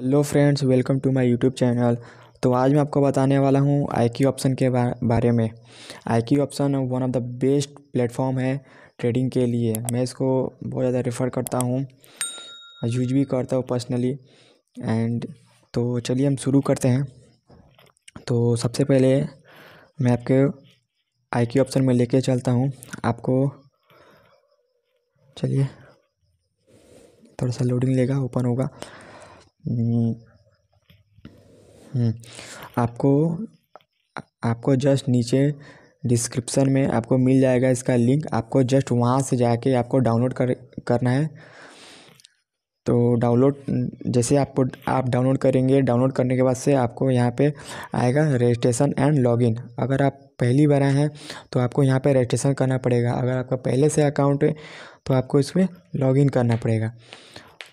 Hello friends welcome to my YouTube channel तो आज मैं आपको बताने वाला हूँ आई ऑप्शन के बारे में I option one of the best platform है ट्रेडिंग के लिए मैं इसको बहुत ज़्यादा रेफ़र करता हूँ यूज भी करता हूँ पर्सनली एंड तो चलिए हम शुरू करते हैं तो सबसे पहले मैं आपके आई ऑप्शन में लेके चलता हूँ आपको चलिए थोड़ा सा लोडिंग लेगा ओपन होगा हम्म, हम्म। आपको आपको जस्ट नीचे डिस्क्रिप्सन में आपको मिल जाएगा इसका लिंक आपको जस्ट वहाँ से जाके आपको डाउनलोड कर करना है तो डाउनलोड जैसे आपको आप डाउनलोड करेंगे डाउनलोड करने के बाद से आपको यहाँ पे आएगा रजिस्ट्रेशन एंड लॉगिन अगर आप पहली बार आए हैं तो आपको यहाँ पे रजिस्ट्रेशन करना पड़ेगा अगर आपका पहले से अकाउंट है तो आपको इसमें लॉगिन करना पड़ेगा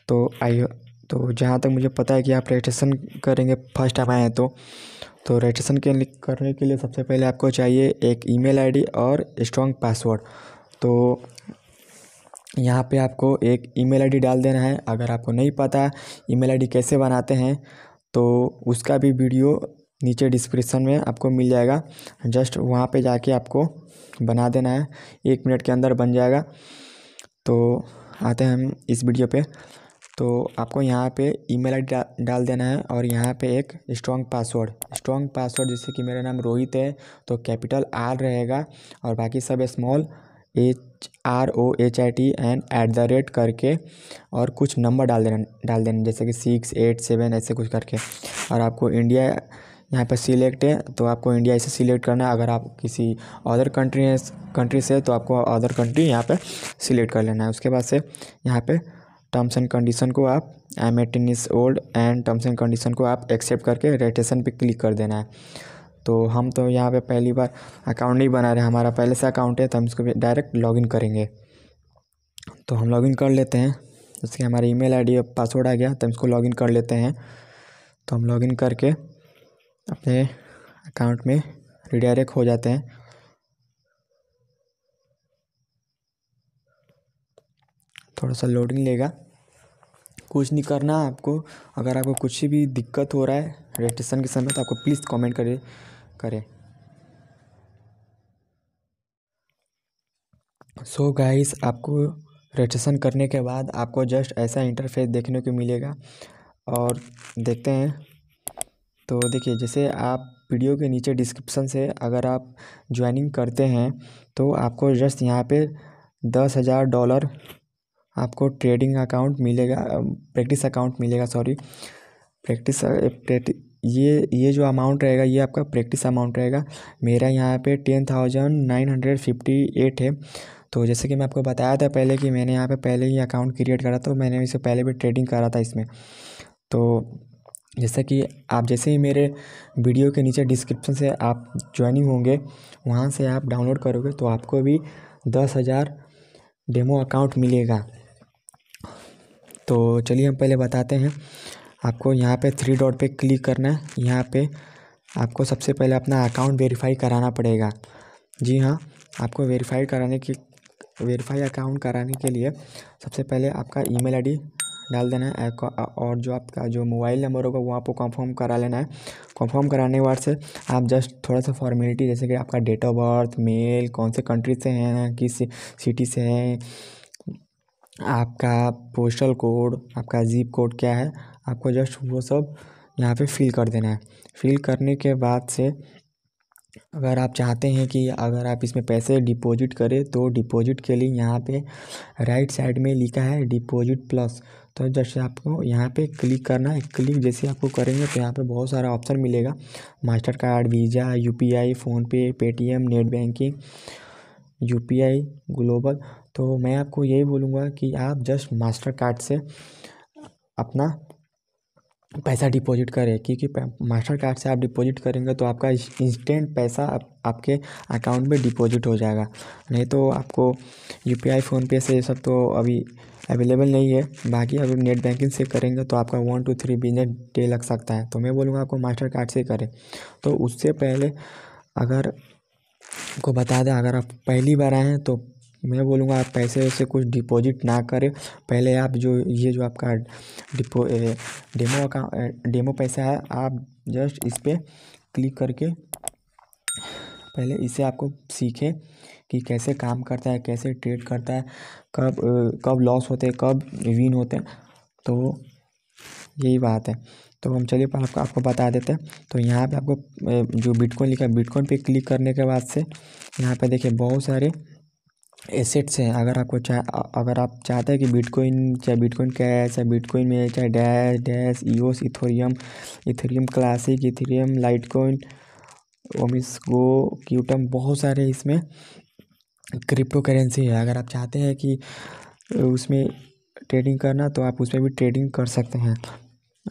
तो आई तो जहाँ तक मुझे पता है कि आप रजिस्ट्रेशन करेंगे फर्स्ट टाइम आए हैं तो तो रजिस्ट्रेशन के लिए करने के लिए सबसे पहले आपको चाहिए एक ईमेल आईडी और स्ट्रॉन्ग पासवर्ड तो यहाँ पे आपको एक ईमेल आईडी डाल देना है अगर आपको नहीं पता ईमेल आईडी कैसे बनाते हैं तो उसका भी वीडियो नीचे डिस्क्रिप्शन में आपको मिल जाएगा जस्ट वहाँ पर जाके आपको बना देना है एक मिनट के अंदर बन जाएगा तो आते हैं हम इस वीडियो पे तो आपको यहाँ पे ईमेल मेल डा, डाल देना है और यहाँ पे एक स्ट्रॉन्ग पासवर्ड स्ट्रॉन्ग पासवर्ड जैसे कि मेरा नाम रोहित है तो कैपिटल आर रहेगा और बाकी सब small H R O H I T and at the rate करके और कुछ नंबर डाल देना डाल देना जैसे कि सिक्स एट सेवन ऐसे कुछ करके और आपको इंडिया यहाँ पर सिलेक्ट है तो आपको इंडिया ऐसे सिलेक्ट करना है अगर आप किसी अदर कंट्री कंट्री से तो आपको अदर कंट्री यहाँ पर सिलेक्ट कर लेना है उसके बाद से यहाँ पर टर्म्स एंड कंडीशन को आप am eighteen is old and terms and condition को आप एक्सेप्ट करके रेटेशन पे क्लिक कर देना है तो हम तो यहाँ पे पहली बार अकाउंट नहीं बना रहे हमारा पहले से अकाउंट है तो हम इसको डायरेक्ट लॉगिन करेंगे तो हम लॉगिन कर लेते हैं उसके हमारा ईमेल आईडी और पासवर्ड आ गया तो हम इसको लॉगिन कर लेते हैं तो हम लॉगिन करके अपने अकाउंट में रिडायरेक्ट हो जाते हैं थोड़ा सा लोडिंग लेगा कुछ नहीं करना आपको अगर आपको कुछ भी दिक्कत हो रहा है रजिस्ट्रेशन के समय तो आपको प्लीज़ कमेंट करें करें सो so गाइस आपको रजिस्ट्रेशन करने के बाद आपको जस्ट ऐसा इंटरफेस देखने को मिलेगा और देखते हैं तो देखिए जैसे आप वीडियो के नीचे डिस्क्रिप्शन से अगर आप ज्वाइनिंग करते हैं तो आपको जस्ट यहाँ पे दस हज़ार डॉलर आपको ट्रेडिंग अकाउंट मिलेगा प्रैक्टिस अकाउंट मिलेगा सॉरी प्रैक्टिस ये ये जो अमाउंट रहेगा ये आपका प्रैक्टिस अमाउंट रहेगा मेरा यहाँ पे ten thousand nine hundred fifty eight है तो जैसे कि मैं आपको बताया था पहले कि मैंने यहाँ पे पहले ही अकाउंट क्रिएट करा था तो मैंने इसे पहले भी ट्रेडिंग करा था इसमें तो जैसे कि आप जैसे ही मेरे वीडियो के नीचे डिस्क्रिप्शन से आप ज्वाइनिंग होंगे वहाँ से आप डाउनलोड करोगे तो आपको भी दस हज़ार डेमो अकाउंट मिलेगा तो चलिए हम पहले बताते हैं आपको यहाँ पे थ्री डॉट पे क्लिक करना है यहाँ पे आपको सबसे पहले अपना अकाउंट वेरीफाई कराना पड़ेगा जी हाँ आपको वेरीफाई कराने की वेरीफाई अकाउंट कराने के लिए सबसे पहले आपका ईमेल आईडी डाल देना है और जो आपका जो मोबाइल नंबर होगा वो आपको कंफर्म करा लेना है कंफर्म कराने के बाद से आप जस्ट थोड़ा सा फॉर्मेलिटी जैसे कि आपका डेट ऑफ बर्थ मेल कौन से कंट्री से हैं किस सिटी से हैं आपका पोस्टल कोड आपका जीप कोड क्या है आपको जस्ट वो सब यहाँ पे फ़िल कर देना है फ़िल करने के बाद से अगर आप चाहते हैं कि अगर आप इसमें पैसे डिपॉजिट करें तो डिपॉजिट के लिए यहाँ पे राइट साइड में लिखा है डिपॉजिट प्लस तो जैसे आपको यहाँ पे क्लिक करना है क्लिक जैसे आपको करेंगे तो यहाँ पे बहुत सारा ऑप्शन मिलेगा master card visa UPI PhonePe Paytm net banking U P I global तो मैं आपको यही बोलूँगा कि आप जस्ट मास्टर कार्ड से अपना पैसा डिपॉजिट करें क्योंकि मास्टर कार्ड से आप डिपॉजिट करेंगे तो आपका इंस्टेंट पैसा आप, आपके अकाउंट में डिपॉजिट हो जाएगा नहीं तो आपको यू पी आई फ़ोनपे से ये सब तो अभी अवेलेबल नहीं है बाकी अगर नेट बैंकिंग से करेंगे तो आपका one two three business day लग सकता है तो मैं बोलूँगा आपको मास्टर कार्ड से करें तो उससे पहले अगर को बता दें अगर आप पहली बार आए हैं तो मैं बोलूँगा आप पैसे वैसे कुछ डिपॉजिट ना करें पहले आप जो ये जो आपका डिपो डेमो का डेमो पैसा है आप जस्ट इस पर क्लिक करके पहले इसे आपको सीखें कि कैसे काम करता है कैसे ट्रेड करता है कब कब लॉस होते हैं कब विन होते हैं तो यही बात है तो हम चलिए आपको आपको बता देते हैं तो यहाँ पे आपको जो बिटकॉइन लिखा है बिटकॉइन पे क्लिक करने के बाद से यहाँ पे देखिए बहुत सारे एसेट्स हैं अगर आपको चाह अगर आप चाहते हैं कि बिटकॉइन चाहे बिटकॉइन कैश या बिटकॉइन में चाहे dash dash EOS ethereum ethereum classic ethereum lite OmiseGO Qtum बहुत सारे इसमें क्रिप्टो करेंसी है अगर आप चाहते हैं कि उसमें ट्रेडिंग करना तो आप उसमें भी ट्रेडिंग कर सकते हैं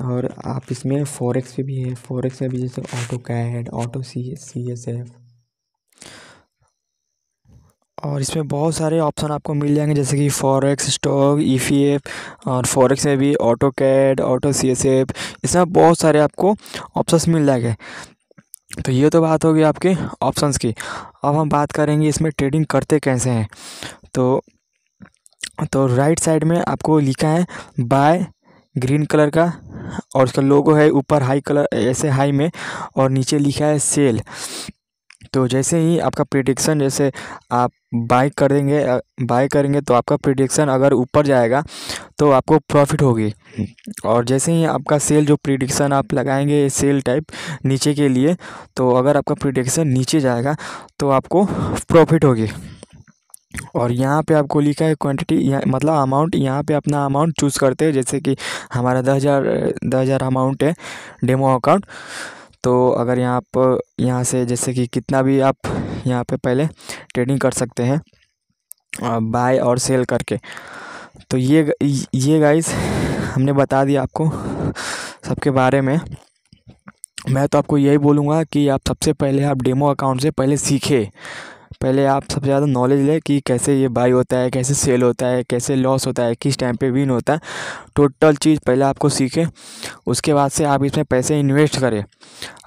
और आप इसमें फॉरेक्स पे भी है फॉरेक्स में भी जैसे auto CAD auto C C S F और इसमें बहुत सारे ऑप्शन आपको मिल जाएंगे जैसे कि forex stock E P F और फॉरेक्स में भी auto CAD auto C S F इसमें बहुत सारे आपको ऑप्शंस मिल जाएंगे तो ये तो बात होगी आपके ऑप्शंस की अब हम बात करेंगे इसमें ट्रेडिंग करते कैसे हैं तो तो राइट साइड में आपको लिखा है बाय ग्रीन कलर का और उसका लोगो है ऊपर हाई कलर ऐसे हाई में और नीचे लिखा है सेल तो जैसे ही आपका प्रिडिक्शन जैसे आप बाय करेंगे बाय करेंगे तो आपका प्रिडिक्शन अगर ऊपर जाएगा तो आपको प्रॉफिट होगी और जैसे ही आपका सेल जो प्रिडिक्शन आप लगाएंगे सेल टाइप नीचे के लिए तो अगर आपका प्रिडिक्शन नीचे जाएगा तो आपको प्रॉफिट होगी और यहाँ पे आपको लिखा है क्वांटिटी मतलब अमाउंट यहाँ पे अपना अमाउंट चूज़ करते हैं जैसे कि हमारा दस हज़ार दस हज़ार अमाउंट है डेमो अकाउंट तो अगर यहाँ आप यहाँ से जैसे कि कितना भी आप यहाँ पे पहले ट्रेडिंग कर सकते हैं बाय और सेल करके तो ये ये गाइस हमने बता दिया आपको सबके बारे में मैं तो आपको यही बोलूँगा कि आप सबसे पहले आप डेमो अकाउंट से पहले सीखें पहले आप सबसे ज़्यादा नॉलेज लें कि कैसे ये बाई होता है कैसे सेल होता है कैसे लॉस होता है किस टाइम पे विन होता है टोटल चीज़ पहले आपको सीखें उसके बाद से आप इसमें पैसे इन्वेस्ट करें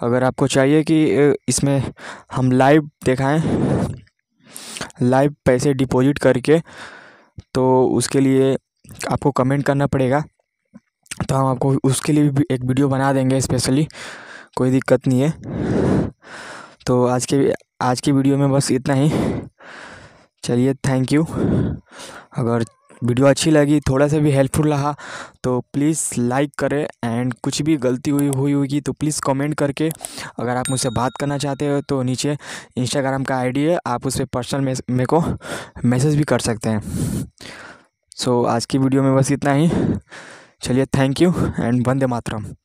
अगर आपको चाहिए कि इसमें हम लाइव दिखाएं लाइव पैसे डिपॉजिट करके तो उसके लिए आपको कमेंट करना पड़ेगा तो हम आपको उसके लिए भी एक वीडियो बना देंगे स्पेशली कोई दिक्कत नहीं है तो आज के आज की वीडियो में बस इतना ही चलिए थैंक यू अगर वीडियो अच्छी लगी थोड़ा सा भी हेल्पफुल रहा तो प्लीज़ लाइक करें एंड कुछ भी गलती हुई हुई होगी तो प्लीज़ कमेंट करके अगर आप मुझसे बात करना चाहते हो तो नीचे इंस्टाग्राम का आईडी है आप उस पर पर्सनल मेरे को मैसेज भी कर सकते हैं सो so, आज की वीडियो में बस इतना ही चलिए थैंक यू एंड वंदे मातरम